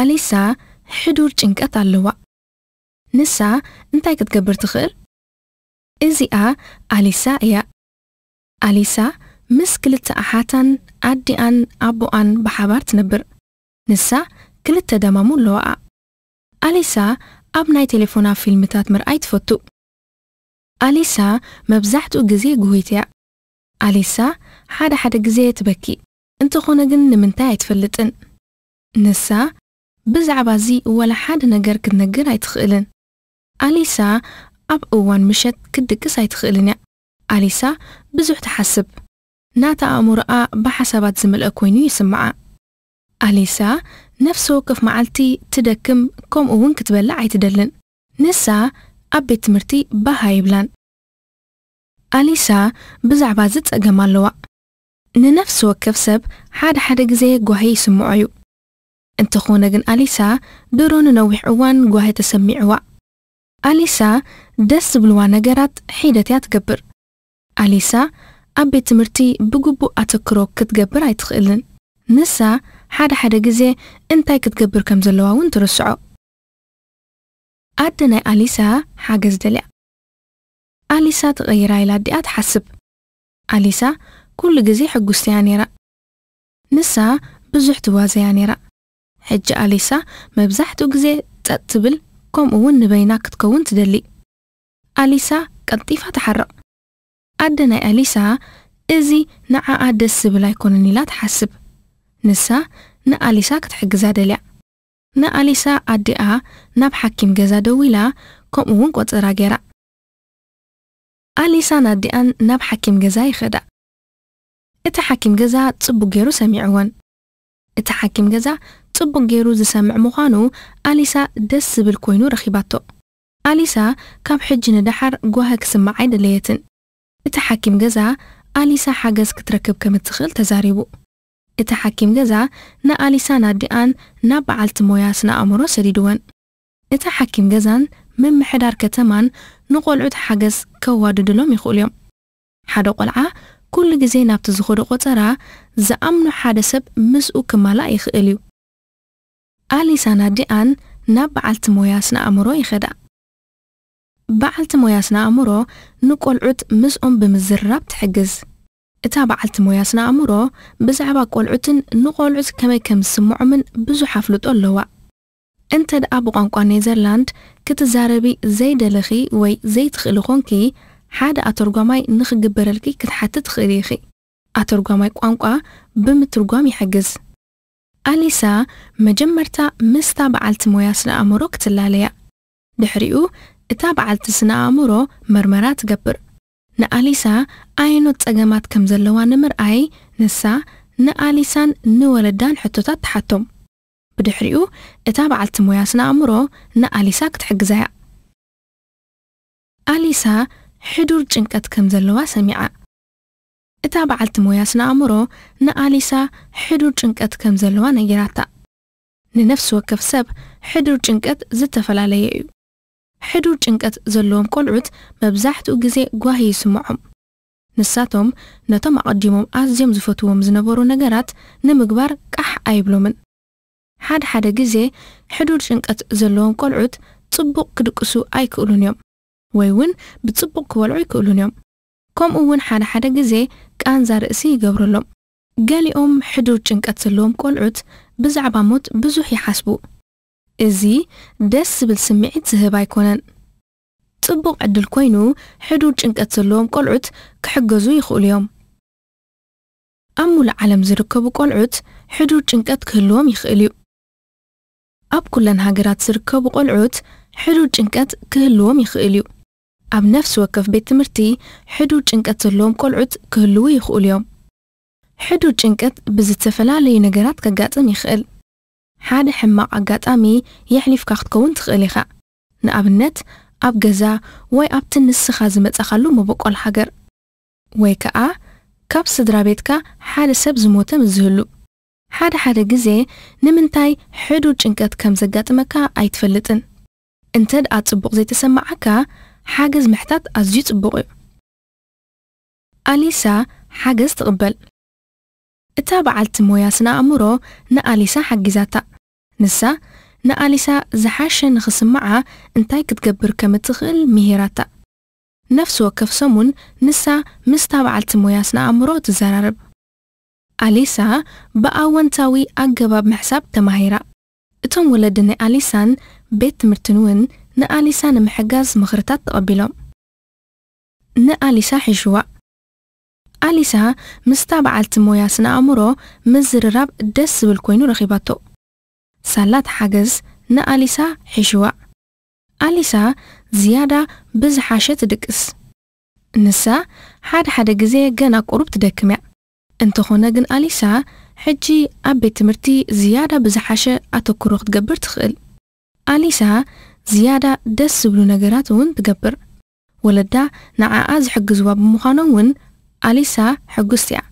ኣሊሳ ሕዱር ጭንቀት ኣለዋ ንሳ እንታይ ክትገብር ትኽእል እዚኣ ኣሊሳ እያ ኣሊሳ ምስ ክልተ ኣሓታን ኣዲኣን ኣቦኣን ብሓባር ትነብር ንሳ ክልተ ደማሙ ኣለዋኣ ኣሊሳ ኣብ ናይ ቴሌፎና ፊልምታት ምርኣይ ትፈቱ ኣሊሳ መብዛሕትኡ ግዜ ጉሂት እያ ኣሊሳ ሓደ ሓደ ግዜ ትበኪ እንተኾነ ግን ንምንታይ ኣይትፈልጥን ንሳ بزعبازي ولا حد نجر كد نجر أيتخيلن. أليسا أب أوان مشت كد كس أيتخيلن أليسا بزح تحسب. ناتا أمور آ بحسبات زمل أكوينو يسمع. أليسا نفسه كف معلتي تدكم كوم أوان كتبلع يتدلن. نسا أب بيت مرتي بهايبلن. أليسا بزعبازت أجمال لوا. ننفس وكف سب حاد حرق زي قوهي سمعيو. أنت خونا جن أليسا درون نوح عوان قوهي تسمي عوا أليسا دس بلوانا جرات حيدة تقبر أليسا أبي تمرتي بقبو أتكرو كتقبر أي تخيلن نسا حدا حدا جزي انتاي كتقبر كم زلوا وانت رسعو أدنا أليسا حاجز دليا أليسا تغير إلى ديات حسب أليسا كل جزي حق نسا بزحت وازياني ሕጂ ኣሌሳ መብዛሕትኡ ግዜ ጸጥ ትብል ከምኡ እውን ንበይና ክትከውን ትደሊ ኣሊሳ ቀልጢፋ ተሓርቕ ኣደ ናይ ኣሊሳ እዚ ንዓኣ ደስ ዝብል ኣይኮነን ኢላ ትሓስብ ንሳ ንኣሊሳ ክትሕግዛ ደልያ ንኣሊሳ ኣዲኣ ናብ ሓኪም ገዛ ደው ኢላ ከምኡ እውን ቆፅራ ገይራ ኣሊሳ ናዲኣን ናብ ሓኪም ገዛ ይኸዳ እቲ ሓኪም ገዛ ጽቡቅ ገይሩ ሰሚዕዎን እቲ ሓኪም ገዛ ጽቡቕ ገይሩ ዝሰምዕ ምዃኑ ኣሊሳ ደስ ዝብል ኮይኑ ረኺባቶ ኣሊሳ ካብ ሕጂ ንድሓር ጓህ ክስማዕ ኣይደለየትን እቲ ሓኪም ገዛ ኣሊሳ ሓገዝ ክትረክብ ከም እትኽእል ተዛሪቡ እቲ ሓኪም ገዛ ንኣሊሳ ናዲኣን ናብ በዓልቲ ሞያ ስነ ኣእምሮ ሰዲድወን እቲ ሓኪም ገዛን ምምሕዳር ከተማን ንቆልዑት ሓገዝ ከዋድድሎም ይኽእሉ እዮም ሓደ ቆልዓ ኩሉ ግዜ ናብቲ ዝኸዶ ቆፀራ ዝኣምኑ ሓደ ሰብ ምስኡ ክማላእ ይኽእል እዩ ኣሊሳና ዲኣን ናብ በዓልቲ ሞያ ስነ ኣእምሮ ይኸዳ በዓልቲ ሞያ ስነ ኣእምሮ ንቆልዑት ምስኦም ብምዝርራብ ትሕግዝ እታ በዓልቲ ሞያ ስነ ኣእምሮ ብዛዕባ ቆልዑትን ንቆልዑት ከመይ ከም ዝስምዖምን ብዙሕ ኣፍልጦ ኣለዋ እንተ ደኣ ብቋንቋ ኔዘርላንድ ክትዛረቢ ዘይደለኺ ወይ ዘይትኽእሊ ኾንኪ ሓደ ኣተርጓማይ ንኽግበረልኪ ክትሓትት ትኽእል ኢኺ ኣተርጓማይ ቋንቋ ብምትርጓም ይሕግዝ ኣሊሳ መጀመርታ ምስታ በዓልቲ ሞያ ስነ ኣእምሮ ክትላለያ ድሕሪኡ እታ በዓልቲ ስነ ኣእምሮ መርመራ ትገብር ንኣሊሳ ዓይኖት ጸገማት ከም ዘለዋ ንምርኣይ ንሳ ንኣሊሳን ንወለዳን ሕቶታት ተሓቶም ብድሕሪኡ እታ በዓልቲ ሞያ ስነ ኣእምሮ ንኣሊሳ ክትሕግዛያ ኣሊሳ ሕዱር ጭንቀት ከም ዘለዋ ሰሚዓ እታ በዓልቲ ሞያ ስነ ኣእምሮ ንኣሊሳ ሕዱር ጭንቀት ከም ዘለዋ ነጊራታ ንነፍሲ ወከፍ ሰብ ሕዱር ጭንቀት ዝተፈላለየ እዩ ሕዱር ጭንቀት ዘለዎም ቆልዑት መብዛሕትኡ ግዜ ጓሂ ይስምዖም ንሳቶም ነቶም ኣቐዲሞም ኣዝዮም ዝፈትዎም ዝነበሩ ነገራት ንምግባር ቃሕ ኣይብሎምን ሓደ ሓደ ግዜ ሕዱር ጭንቀት ዘለዎም ቆልዑት ጽቡቕ ክድቅሱ ኣይክእሉን እዮም ወይ እውን ብጽቡቕ ክበልዑ ይክእሉን እዮም ከምኡ እውን ሓደ ሓደ ግዜ ቃንዛ ርእሲ ይገብረሎም ገሊኦም ሕዱር ጭንቀት ዘለዎም ቆልዑት ብዛዕባ ሞት ብዙሕ ይሓስቡ እዚ ደስ ዝብል ስምዒት ዝህብ ኣይኮነን ጽቡቕ ዕድል ኮይኑ ሕዱር ጭንቀት ዘለዎም ቆልዑት ክሕገዙ ይኽእሉ እዮም ኣብ ሙሉእ ዓለም ዝርከቡ ቆልዑት ሕዱር ጭንቀት ክህልዎም ይኽእል እዩ ኣብ ኩለን ሃገራት ዝርከቡ ቆልዑት ሕዱር ጭንቀት ክህልዎም ይኽእል እዩ ኣብ ነፍሲ ወከፍ ቤት ትምህርቲ ሕዱር ጭንቀት ዘለዎም ቆልዑት ክህልዉ ይኽእሉ እዮም ሕዱር ጭንቀት ብዝተፈላለዩ ነገራት ከጋጥም ይኽእል ሓደ ሕማቕ ኣጋጣሚ የሕሊፍካ ክትከውን ትኽእል ኢኻ ንኣብነት ኣብ ገዛ ወይ ኣብቲ ንስኻ ዝመጻኻሉ መበቆል ሃገር ወይ ከዓ ካብ ስድራ ቤትካ ሓደ ሰብ ዝሞተ ዝህሉ ሓደ ሓደ ግዜ ንምንታይ ሕዱር ጭንቀት ከም ዘጋጥመካ ኣይትፈልጥን እንተ ደኣ ጽቡቕ ዘይተሰማዓካ حاجز محتاط أزجي تبقو أليسا حاجز تقبل اتابع التمويا سنا أمرو نا أليسا حاجزاتا نسا نا أليسا زحاشا نخصم معا انتاي كتقبر كمتغل مهيراتا نفس وكف سمون نسا مستابع التمويا سنا أمرو تزارب أليسا بقى ونتاوي أقباب محساب تماهيرا اتم ولدني أليسان بيت مرتنون na'a lisana maxagaas maqhritaad qabilo na'a lisa xishwa alisaha mistaabacalte moyaasna amuro mazrirab dasbil koynu rakhibato salaad xagas na'a lisa xishwa alisaha ziyaada bizxaashe tdቅስ ንሳ ሓደ ሓደ ግዜ ገና ቁሩብ ትደክምያ እንተኾነ ግን ኣሊሳ ሕጂ ኣብ ቤት ትምህርቲ ዝያዳ ብዝሓሸ ኣተክሮ ክትገብር ትኽእል ኣሊሳ ዝያዳ ደስ ዝብሉ ነገራት እውን ትገብር ወለዳ ንዓኣ ዝሕግዝዋ ብምዃኖም እውን ኣሊሳ ሕጉስቲ እያ